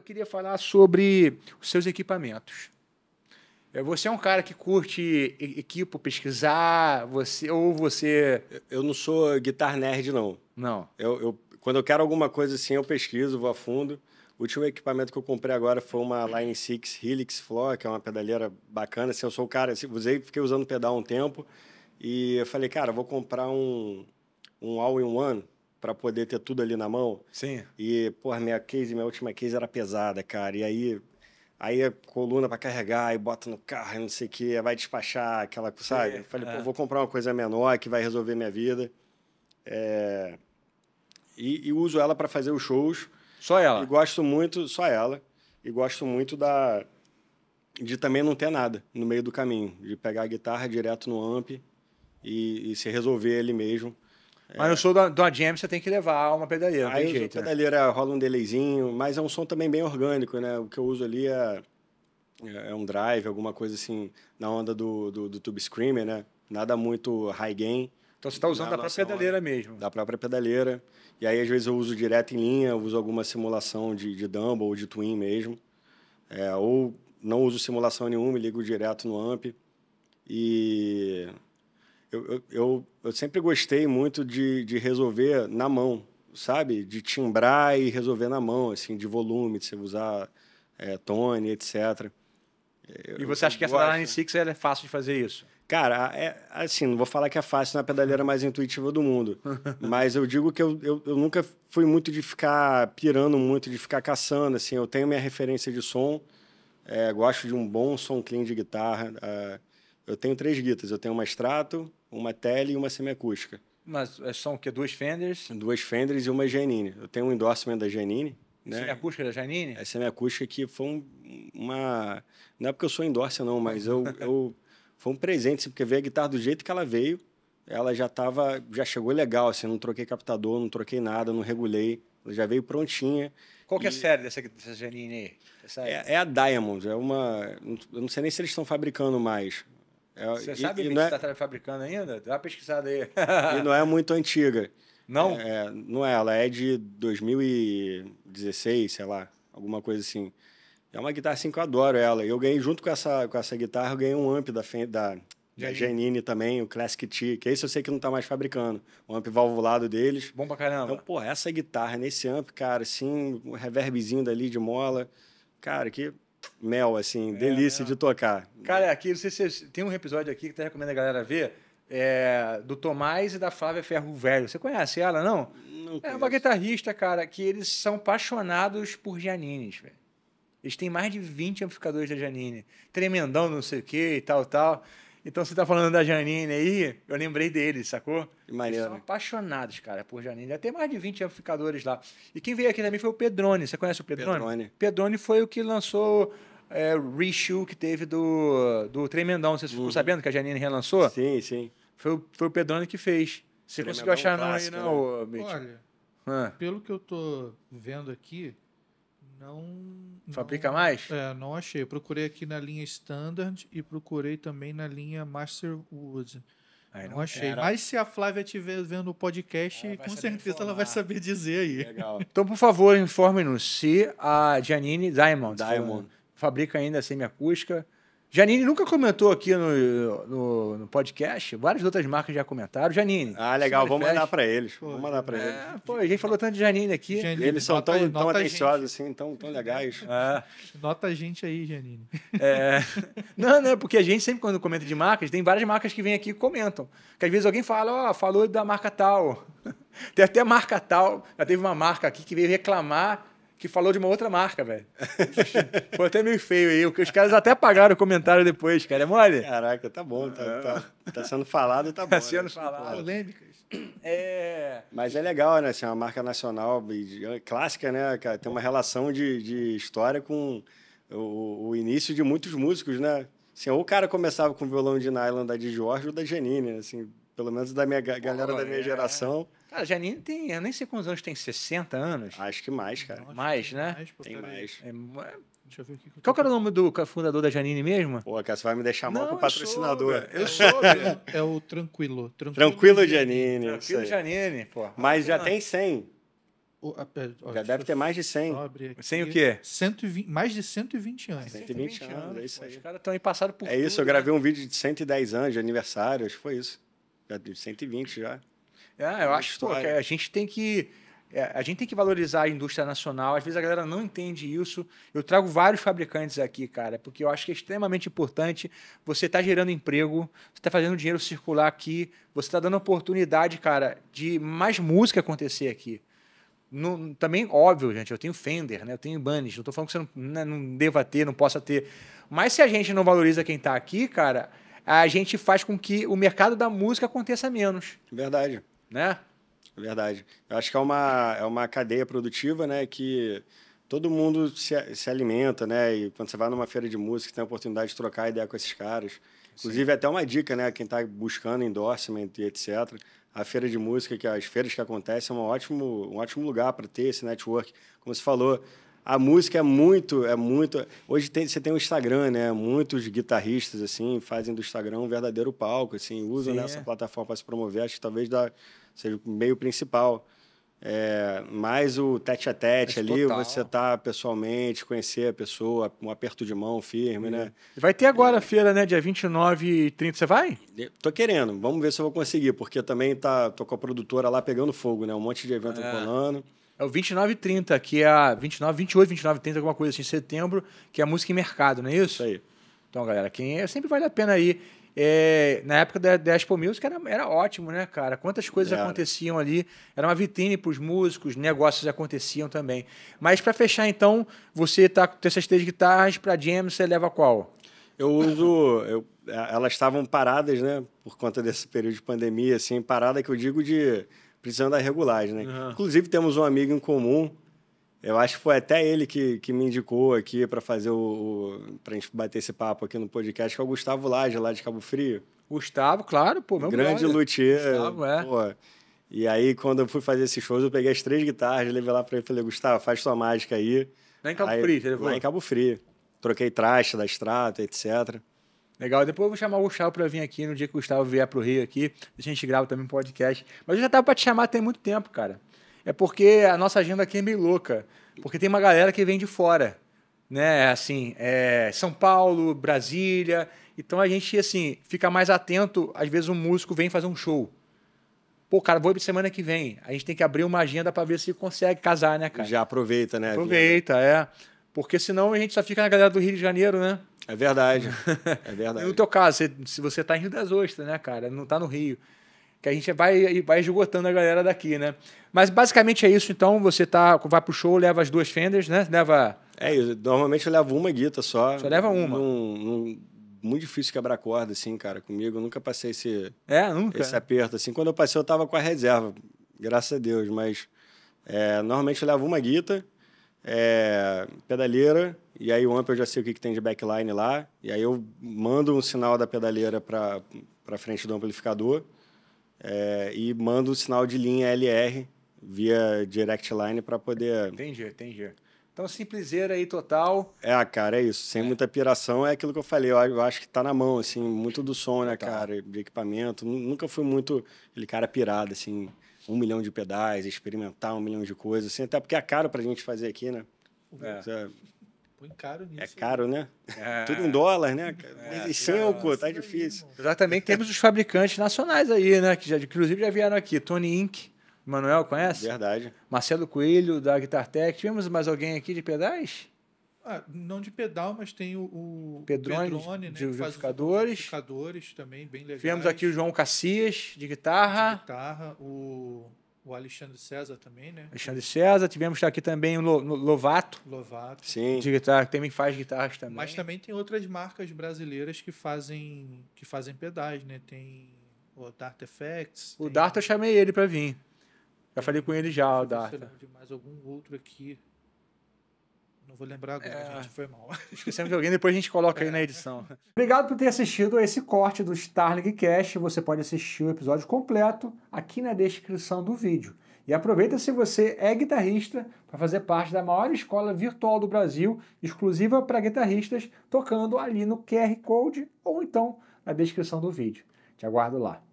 eu queria falar sobre os seus equipamentos. É, você é um cara que curte equipo, pesquisar, você ou você. Eu não sou guitar nerd, não. Não. Eu, eu, quando eu quero alguma coisa assim, eu pesquiso, vou a fundo. O último equipamento que eu comprei agora foi uma Line 6 Helix Floor, que é uma pedaleira bacana. Assim, eu sou o cara, assim, usei, fiquei usando pedal um tempo. E eu falei, cara, eu vou comprar um, um all-in-one para poder ter tudo ali na mão. Sim. E, porra, minha case, minha última case era pesada, cara. E aí, aí a coluna para carregar, e bota no carro, não sei o quê, vai despachar aquela, sabe? Eu é, falei, é. pô, vou comprar uma coisa menor que vai resolver minha vida. É... E, e uso ela para fazer os shows. Só ela? E gosto muito, só ela. E gosto muito da de também não ter nada no meio do caminho, de pegar a guitarra direto no amp e, e se resolver ele mesmo. Mas o som do da jam, você tem que levar uma pedaleira. Aí jeito, a né? pedaleira né? rola um delayzinho, mas é um som também bem orgânico, né? O que eu uso ali é, é um drive, alguma coisa assim, na onda do, do, do Tube Screamer, né? Nada muito high gain. Então você está usando da própria pedaleira onda, né? mesmo. Da própria pedaleira. E aí, às vezes, eu uso direto em linha, uso alguma simulação de, de Dumble ou de Twin mesmo. É, ou não uso simulação nenhuma, ligo direto no AMP. E eu, eu, eu sempre gostei muito de, de resolver na mão, sabe? De timbrar e resolver na mão, assim, de volume, de você usar é, tone, etc. É, eu, e você acha que essa da Line 6 é fácil de fazer isso? Cara, é, assim, não vou falar que é fácil na pedaleira mais intuitiva do mundo, mas eu digo que eu, eu, eu, nunca fui muito de ficar pirando muito, de ficar caçando, assim, eu tenho minha referência de som, é, gosto de um bom som clean de guitarra, é, eu tenho três guitas. Eu tenho uma extrato, uma Tele e uma semiacústica. Mas eh, são o quê? Duas Fenders? Duas Fenders e uma Janine. Eu tenho um endorsement da Janine. Né? Semiacústica da Janine? Essa é semiacústica que foi um, uma... Não é porque eu sou endorser, não, mas eu, eu... Foi um presente, porque veio a guitarra do jeito que ela veio. Ela já tava... Já chegou legal, assim. Não troquei captador, não troquei nada, não regulei. Ela já veio prontinha. Qual que e... é a série dessa, dessa aí? Essa... É, é, a Diamond. É uma... Eu não sei nem se eles estão fabricando mais. É, Você e, sabe e que está é... Tá fabricando ainda? Dá uma pesquisada aí. e não é muito antiga. Não? É, é não é, ela é de 2016, sei lá, alguma coisa assim. É uma guitarra assim que eu adoro ela. Eu ganhei junto com essa, com essa guitarra, eu ganhei um amp da, da, da Genine também, o Classic T, que esse eu sei que não está mais fabricando. O amp valvulado deles. Bom pra caramba. Então, pô, essa guitarra nesse amp, cara, assim, um reverbzinho dali de mola. Cara, que mel, assim, é, delícia é. de tocar. Cara, é aqui, não sei se tem um episódio aqui que eu recomendo a galera ver, é, do Tomás e da Flávia Ferro Velho. Você conhece ela, não? não é uma guitarrista, cara, que eles são apaixonados por Janines, velho. Eles têm mais de 20 amplificadores da Janine. Tremendão, não sei o que e tal, tal. Então você tá falando da Janine aí, eu lembrei deles, sacou? Eles são apaixonados, cara, por Janine. Já tem mais de 20 amplificadores lá. E quem veio aqui também foi o Pedrone. Você conhece o Pedrone? Pedrone. Pedrone foi o que lançou é, reshoot que teve do, do Tremendão. Vocês ficam uhum. sabendo que a Janine relançou? Sim, sim. Foi, foi o Pedrone que fez. Você Tremendão conseguiu achar clássico, é não aí, não, né? Olha, ah. pelo que eu tô vendo aqui, não. Fabrica não, mais? É, não achei. Eu procurei aqui na linha Standard e procurei também na linha Master Aí não, não achei. Era. Mas se a Flávia estiver vendo o podcast, é, com certeza informar. ela vai saber dizer aí. Legal. Então, por favor, informe-nos se a Janine Diamond. Diamond. Foi fabrica ainda semi-acústica. Janine nunca comentou aqui no, no, no, podcast, várias outras marcas já comentaram. Janine. Ah, legal, vamos mandar para eles. Vamos mandar para é, eles. Pô, a gente falou tanto de Janine aqui. Janine, eles são nota, tão, nota tão atenciosos, assim, tão, tão legais. É. Nota a gente aí, Janine. É. Não, não, porque a gente sempre, quando comenta de marcas, tem várias marcas que vêm aqui e comentam. Que às vezes alguém fala, ó, oh, falou da marca tal. Tem até marca tal. Já teve uma marca aqui que veio reclamar que falou de uma outra marca, velho. Foi até meio feio aí. Os caras até apagaram o comentário depois, cara. É mole? Caraca, tá bom. Tá, é. tá, tá sendo falado, tá bom. Tá sendo né? falado. Polêmicas. É... Mas é legal, né? Assim, é uma marca nacional é clássica, né? Cara? Tem uma relação de, de história com o, o início de muitos músicos, né? Assim, ou o cara começava com o violão de nylon da Di Jorge ou da Janine, né, assim, pelo menos da minha galera Pô, da minha é. geração. Cara, Janine tem, eu nem sei quantos anos tem, 60 anos? Acho que mais, cara. Não, mais, né? Mais, tem mais. É, é, Deixa eu ver aqui. Qual era o nome do fundador da Janine mesmo? Pô, cara, você vai me deixar mal com o patrocinador. Soube, eu sou é, é o Tranquilo. Tranquilo, Tranquilo Janine. Tranquilo Janine, pô. Mas já ah. tem 100. O, a, é, ó, já deve ter mais de 100. Aqui, 100 o quê? 120, mais de 120 anos. 120, 120 anos, é isso aí. Os caras estão aí passando por É tudo, isso, eu gravei né? um vídeo de 110 anos de aniversário, acho que foi isso. Já de 120 já. É, eu acho pô, que a gente tem que. É, a gente tem que valorizar a indústria nacional. Às vezes a galera não entende isso. Eu trago vários fabricantes aqui, cara, porque eu acho que é extremamente importante. Você está gerando emprego, você está fazendo dinheiro circular aqui, você está dando oportunidade, cara, de mais música acontecer aqui. No, também, óbvio, gente, eu tenho Fender, né? eu tenho Ibanez. Não estou falando que você não, né, não deva ter, não possa ter. Mas se a gente não valoriza quem está aqui, cara, a gente faz com que o mercado da música aconteça menos. Verdade. Né? Verdade. Eu acho que é uma, é uma cadeia produtiva, né? Que todo mundo se, se alimenta, né? E quando você vai numa feira de música, tem a oportunidade de trocar ideia com esses caras. Inclusive, Sim. até uma dica, né? Quem está buscando endorsement e etc. A feira de música, que as feiras que acontecem, é um ótimo, um ótimo lugar para ter esse network. Como você falou, a música é muito, é muito. Hoje tem, você tem o Instagram, né? Muitos guitarristas assim fazem do Instagram um verdadeiro palco, assim, usam né, Sim, nessa é. plataforma para se promover. Acho que talvez da, seja o meio principal. É, mais o tete a tete Mas ali, total. você tá pessoalmente, conhecer a pessoa, um aperto de mão firme, né? É. Vai ter agora é. a feira, né? Dia 29 e 30, você vai? Tô querendo, vamos ver se eu vou conseguir, porque também tá, tô com a produtora lá pegando fogo, né? Um monte de evento é. É o 2930, que é a 29, 28, 30 alguma coisa assim, setembro, que é a música em mercado, não é isso? Isso aí. Então, galera, quem é, sempre vale a pena aí. É, na época da, da Expo Music era, era ótimo, né, cara? Quantas coisas era. aconteciam ali. Era uma vitrine para os músicos, negócios aconteciam também. Mas para fechar, então, você tá com essas três guitarras para jam, você leva qual? Eu uso... Eu, é, elas estavam paradas, né? Por conta desse período de pandemia, assim. Parada que eu digo de precisando da regulagem, né? Uhum. Inclusive, temos um amigo em comum, eu acho que foi até ele que, que me indicou aqui para fazer o, o para gente bater esse papo aqui no podcast, que é o Gustavo Laje, lá de Cabo Frio. Gustavo, claro, pô, meu Grande brother. luthier. Gustavo, é. Pô. E aí, quando eu fui fazer esses shows, eu peguei as três guitarras, levei lá para ele e falei, Gustavo, faz sua mágica aí. Lá em Cabo aí, Frio, você levou? Lá em Cabo Frio. Troquei traste da Strata, etc. Legal. Depois eu vou chamar o Gustavo para vir aqui no dia que o Gustavo vier pro Rio aqui. A gente grava também um podcast. Mas eu já tava para te chamar tem muito tempo, cara. É porque a nossa agenda aqui é meio louca. Porque tem uma galera que vem de fora, né? Assim, é São Paulo, Brasília. Então a gente, assim, fica mais atento. Às vezes um músico vem fazer um show. Pô, cara, vou semana que vem. A gente tem que abrir uma agenda para ver se consegue casar, né, cara? Já aproveita, né? Aproveita, é. Porque senão a gente só fica na galera do Rio de Janeiro, né? É verdade. Uhum. É verdade. no teu caso, se você tá em Rio das Ostras, né, cara? Não tá no Rio. Que a gente vai, vai esgotando a galera daqui, né? Mas basicamente é isso, então. Você tá, vai pro show, leva as duas fendas, né? Leva. É, isso. normalmente eu levo uma guita só. Só leva uma. Num, num, muito difícil quebrar corda, assim, cara, comigo. Eu nunca passei esse, é, nunca. esse aperto. Assim, quando eu passei, eu tava com a reserva, graças a Deus. Mas é, normalmente eu levo uma guita é, pedaleira, e aí o amp eu já sei o que, que tem de backline lá, e aí eu mando um sinal da pedaleira para frente do amplificador é, e mando o um sinal de linha LR via direct line para poder... Entendi, entendi. Então, simpleseira aí total. É, cara, é isso. Sem é. muita piração, é aquilo que eu falei. Eu acho que tá na mão, assim, muito do som, né, tá. cara? De equipamento. Nunca fui muito aquele cara pirado, assim um milhão de pedais, experimentar um milhão de coisas, assim, até porque é caro para a gente fazer aqui, né? É. é Põe caro nisso. É caro, né? É. Tudo em dólar, né? É, Vezes cinco, tá difícil. já também temos os fabricantes nacionais aí, né? Que já, inclusive já vieram aqui. Tony Inc. Manuel, conhece? Verdade. Marcelo Coelho, da Guitar Tech. Tivemos mais alguém aqui de pedais? Ah, não de pedal, mas tem o, o Pedrone, Pedrone né, de verificadores. verificadores também, bem legais. Tivemos aqui o João Cassias, de guitarra. De guitarra, o, o Alexandre César também, né? Alexandre César, tivemos tá aqui também o Lovato. Lovato. Sim. De guitarra, que também faz guitarras também. Mas também tem outras marcas brasileiras que fazem, que fazem pedais, né? Tem o Dart Effects. O tem... Dart eu chamei ele para vir. Já falei com ele já, o Dart. mais algum outro aqui não vou lembrar agora, é... gente, foi mal. Esquecemos de alguém, depois a gente coloca é. aí na edição. Obrigado por ter assistido a esse corte do Starling Cast. Você pode assistir o episódio completo aqui na descrição do vídeo. E aproveita se você é guitarrista para fazer parte da maior escola virtual do Brasil, exclusiva para guitarristas, tocando ali no QR Code ou então na descrição do vídeo. Te aguardo lá.